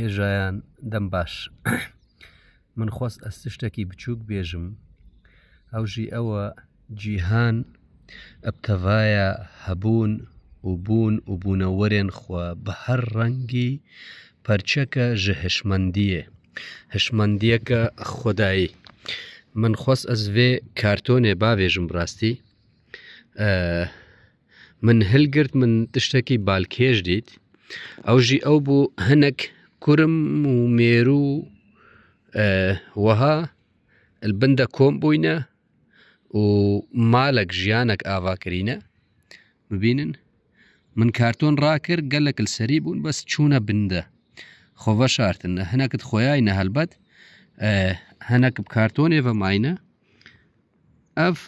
هێژایان دەم باش من خۆست ئەست شتێکی بچووک بێژم ئەوژی ئەوە جیهان ئەبتەڤایە هەبوون و بوون و بوونەوەرێن خوا بە هەر ڕەنگی پەرچەکە ژە هشمەندیە هشمەندیەکە خۆدایی من خۆست ئەزێ کارتۆنێ باوێژم ڕاستی من هەلگرت من تشتێکی بالکێش دیت ئەوژی ئەو بوو هەنک کورم و مێرو وەها بندە کۆم بووینە و مالک ژیانێک ئاواکرینە ببینن من کارتۆن ڕاکرد گەلەکل سەری بوون بەس چوونە بندە خۆڤە شارتن هەنەکت خۆیای نە هەلبەت هەنەک کارتۆنێ بە ماینە ئەف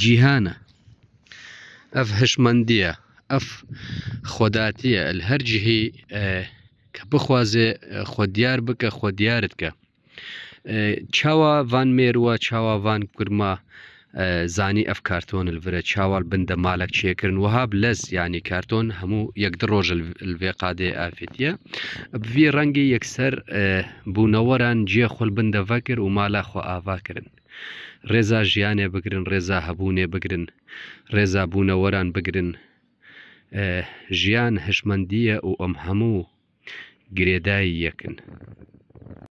جیهانە ئەف هەشمەندیە ئەف خۆداتیە هەرجیهی کە بخوازێ خۆدیار بکە خۆدیارت کە چاوە ڤان مێرووە چاوە ڤان کورما زانی ئەف کارتۆن لەڤرە چاوەڵ بندە مالک چێکردن وهاب لەس ینی کارتۆن هەموو یەکدە ڕۆژ لێ قادێ ئافێتیە بڤی ڕەنگی یەکسەر بوونەوەران جێ خۆل بندەڤە کرد و مالا خۆ ئاواکردن. ڕێزا ژیانێ بگرن ڕێزا هەبوونێ بگرن ڕێزا بوونەوەران بگرن ژیان هشمەندیە و ئەم هەموو گرێدایی یەکن